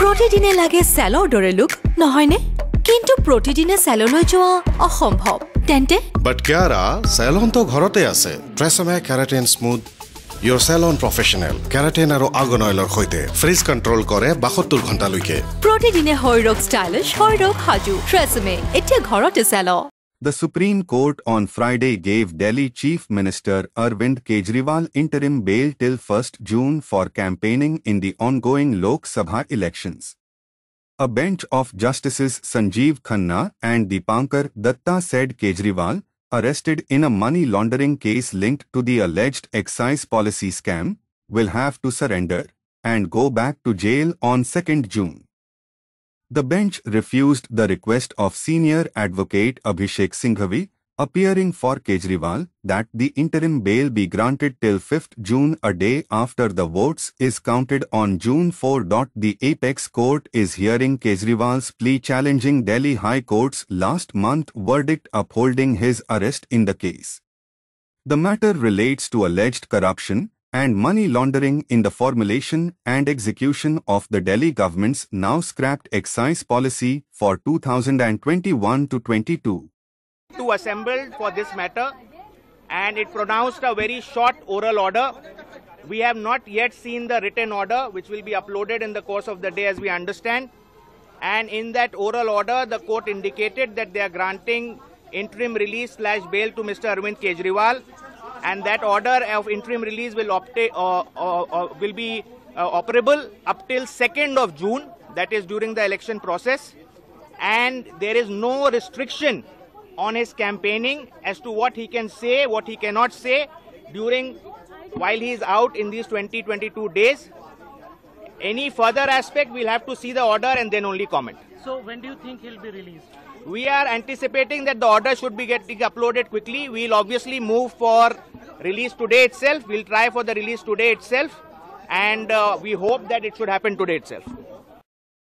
প্ৰতিদিনে লাগে চেলৰ দৰে লোক নহয়নে কিন্তু প্ৰতিদিনে চেললৈ যোৱা অসম্ভৱ তেন্তে বাট কিয়াৰা চেলনটো ঘৰতে আছে ড্ৰেছমে কেৰাটেন স্মুথ ইয়ৰ চেলন প্ৰফেচনেল কেৰাটেন আৰু আগন অইলৰ সৈতে ফ্ৰিজ কণ্ট্ৰল কৰে বাসত্তৰ ঘণ্টালৈকে প্ৰতিদিনে হৈৰক ষ্টাইলিছ হৈৰক সাজু ড্ৰেছমে এতিয়া ঘৰতে চেল The Supreme Court on Friday gave Delhi Chief Minister Arvind Kejriwal interim bail till 1 June for campaigning in the ongoing Lok Sabha elections. A bench of Justices Sanjeev Khanna and Dipankar Datta said Kejriwal, arrested in a money laundering case linked to the alleged excise policy scam, will have to surrender and go back to jail on 2 June the bench refused the request of senior advocate Abhishek Singhavi, appearing for Kejriwal, that the interim bail be granted till 5th June a day after the votes is counted on June 4. The Apex Court is hearing Kejriwal's plea challenging Delhi High Court's last month verdict upholding his arrest in the case. The matter relates to alleged corruption, and money laundering in the formulation and execution of the Delhi government's now scrapped excise policy for 2021 to 22. To assembled for this matter and it pronounced a very short oral order. We have not yet seen the written order which will be uploaded in the course of the day as we understand. And in that oral order, the court indicated that they are granting interim release slash bail to Mr. Arvind Kejriwal and that order of interim release will, opta- uh, uh, uh will be uh, operable up till 2nd of June, that is during the election process. And there is no restriction on his campaigning as to what he can say, what he cannot say during while he is out in these 20 22 days. Any further aspect, we'll have to see the order and then only comment. So, when do you think he'll be released? We are anticipating that the order should be getting uploaded quickly. We'll obviously move for release today itself. We'll try for the release today itself and uh, we hope that it should happen today itself.